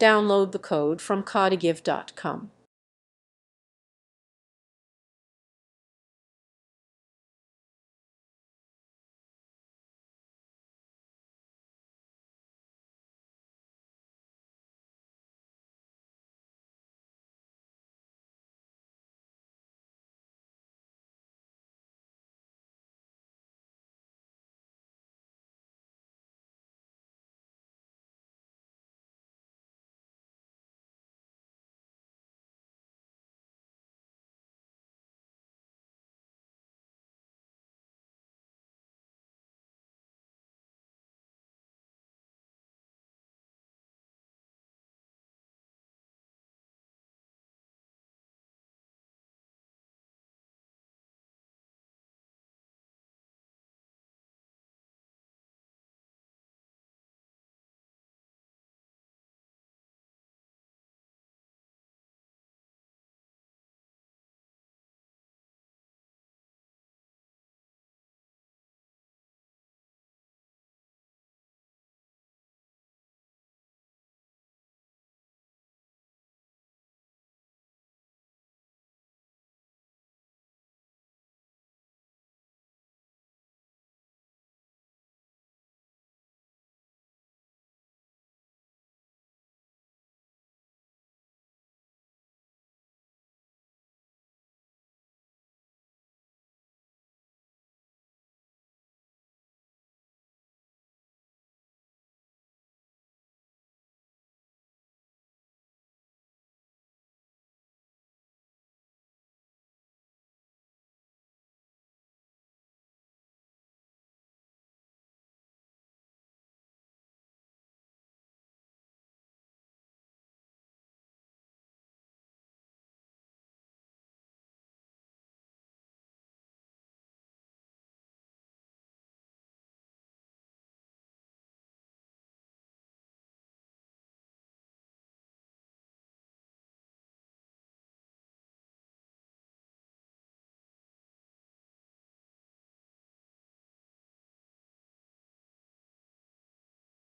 download the code from codigive.com.